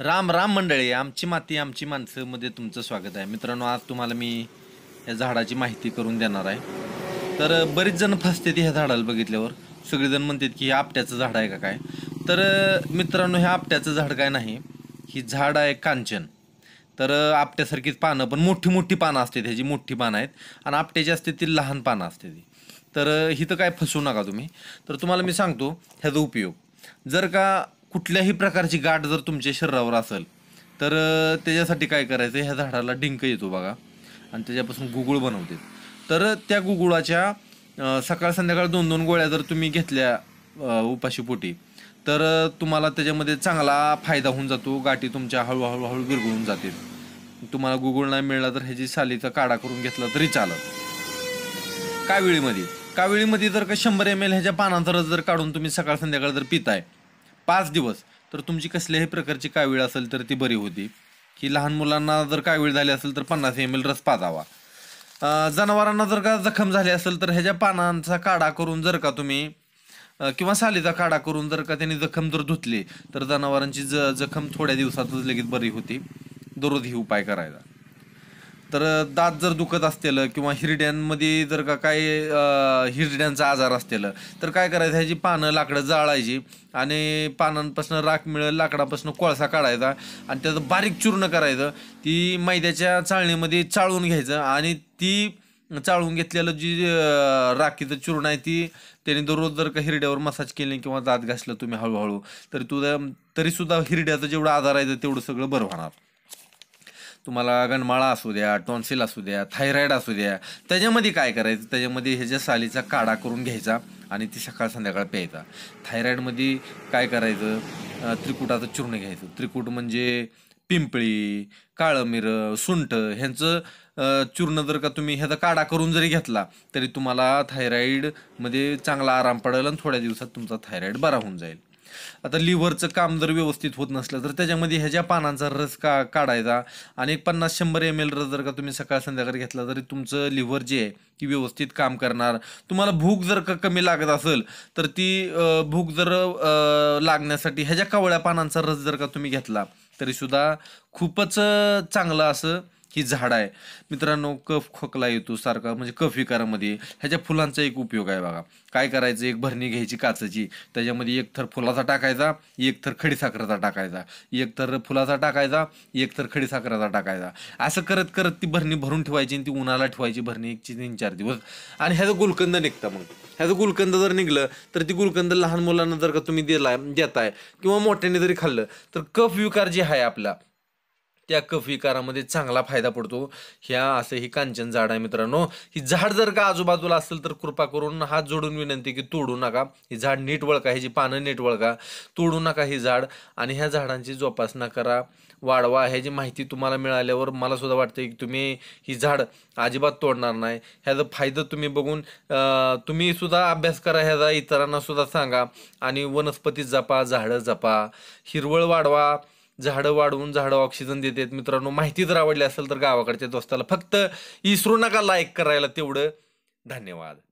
राम राम मंडळी आमची माती आमची माणसं मध्ये तुमचं स्वागत आहे मित्रांनो आज तुम्हाला मी या झाडाची माहिती करून देणार आहे तर बरीच जण फसते ह्या झाडाला बघितल्यावर सगळेजण म्हणतात की हे आपट्याचं झाड आहे का काय तर मित्रांनो हे आपट्याचं झाड काय नाही ही झाड आहे कांचन तर आपट्यासारखीच पानं पण मोठी मोठी पानं असते ह्याची मोठी पानं आहेत आणि आपट्याची असते ती लहान पानं असते ती तर तर काय फसवू नका तुम्ही तर तुम्हाला मी सांगतो ह्याचा उपयोग जर का कुठल्याही प्रकारची गाठ जर तुमच्या शरीरावर असेल तर त्याच्यासाठी काय करायचं ह्या झाडाला डिंक येतो बघा आणि त्याच्यापासून गुगुळ बनवते तर त्या गुगुळाच्या सकाळ संध्याकाळ दोन दोन गोळ्या जर तुम्ही घेतल्या उपाशीपोटी तर तुम्हाला त्याच्यामध्ये चांगला फायदा होऊन जातो गाठी तुमच्या हळूहळू हळू विरघळून जातील तुम्हाला गुगुळ नाही मिळला तर ह्याची सालीचा काढा करून घेतला तरी चालत कावेळीमध्ये कावेळीमध्ये जर का शंभर एम एल ह्याच्या पानांचा रस जर काढून तुम्ही सकाळ संध्याकाळ जर पिताय पाच दिवस तर तुमची कसल्याही प्रकारची कावीळ असेल तर ती बरी होती की लहान मुलांना जर कावीळ झाली असेल तर पन्नास एम एल रस पाजावा जनावरांना जर का जखम झाली असेल तर ह्याच्या पानांचा काढा करून जर का तुम्ही किंवा सालीचा काढा करून जर का त्यांनी जखम जर धुतली तर जनावरांची ज जखम थोड्या दिवसातच लगेच बरी होती दररोज ही उपाय करायचा तर दात जर दुखत असतील किंवा हिरड्यांमध्ये जर का काय हिरड्यांचा आजार असतील तर काय करायचं ह्याची पानं लाकडं जाळायची आणि पानांपासून राख मिळेल लाकडापासून कोळसा काढायचा आणि त्याचं बारीक चूर्ण करायचं ती मैद्याच्या चाळणीमध्ये चाळून घ्यायचं आणि ती चाळून घेतलेलं जी राखीचं चूर्ण आहे ती त्याने दररोज जर का हिरड्यावर मसाज केली किंवा दात घासलं तुम्ही हळूहळू तर तुझं तरीसुद्धा हिरड्याचं जेवढं आजार आहे तेवढं सगळं बरं होणार तुम्हाला गणमाळा असू द्या टॉन्सिल असू द्या थायरॉईड असू द्या त्याच्यामध्ये काय करायचं त्याच्यामध्ये ह्याच्या सालीचा काढा करून घ्यायचा आणि ती सकाळ संध्याकाळ प्यायचा थायरॉईडमध्ये काय करायचं त्रिकुटाचं चूर्ण घ्यायचं त्रिकूट म्हणजे पिंपळी काळं मिरं सुंठ ह्यांचं चूर्ण जर का तुम्ही ह्याचा काढा करून जरी घेतला तरी तुम्हाला थायरॉईडमध्ये चांगला आराम पडेल आणि थोड्या दिवसात तुमचा थायरॉईड बरा होऊन जाईल आता लिव्हरचं काम जर व्यवस्थित होत नसलं तर त्याच्यामध्ये ह्याच्या पानांचा रस का काढायचा आणि पन्नास शंभर एम एल रस जर का तुम्ही सकाळ संध्याकाळी घेतला तरी तुमचं लिव्हर जे आहे ती व्यवस्थित काम करणार तुम्हाला भूक जर का कमी लागत असेल तर ती भूक जर लागण्यासाठी ह्याच्या कावळ्या पानांचा रस जर का तुम्ही घेतला तरीसुद्धा खूपच चांगलं असं ही झाड आहे मित्रांनो कफ खोकला येतो सारखा म्हणजे कफ विकारामध्ये ह्याच्या फुलांचा एक उपयोग आहे बघा काय करायचं एक भरणी घ्यायची काचाची त्याच्यामध्ये एक थर फुलाचा टाकायचा एक थर खडीसाखराचा टाकायचा एक थर फुलाचा टाकायचा एक थर खडीसाखराचा टाकायचा असं करत करत ती भरणी भरून ठेवायची आणि ती उन्हाला ठेवायची भरणी एक तीन चार दिवस आणि ह्याचं गुलकंद निघतं मग ह्याचं गुलकंद जर निघलं तर ती गुलकंद लहान मुलांना जर का तुम्ही दिला देताय किंवा मोठ्याने जरी खाल्लं तर कफ विकार जे आहे आपला त्या कफ चांगला फायदा पडतो ह्या असं ही कांचन झाड आहे मित्रांनो ही झाड जर का आजूबाजूला असेल तर कृपा करून हात जोडून विनंती की तोडू नका ही झाड नीट वळका ह्याची पानं नीट वळका तोडू नका ही झाड आणि ह्या झाडांची जोपासना करा वाढवा ह्याची माहिती तुम्हाला मिळाल्यावर मला सुद्धा वाटतं की तुम्ही ही झाड अजिबात तोडणार नाही ह्याचा फायदा तुम्ही बघून तुम्ही सुद्धा अभ्यास करा ह्याचा इतरांना सुद्धा सांगा आणि वनस्पती जपा झाडं जपा हिरवळ वाढवा झाडं वाढवून झाडं ऑक्सिजन देतात मित्रांनो माहिती जर आवडली असेल तर गावाकडच्या दोस्ताला फक्त इसरू नका लाईक करायला तेवढं धन्यवाद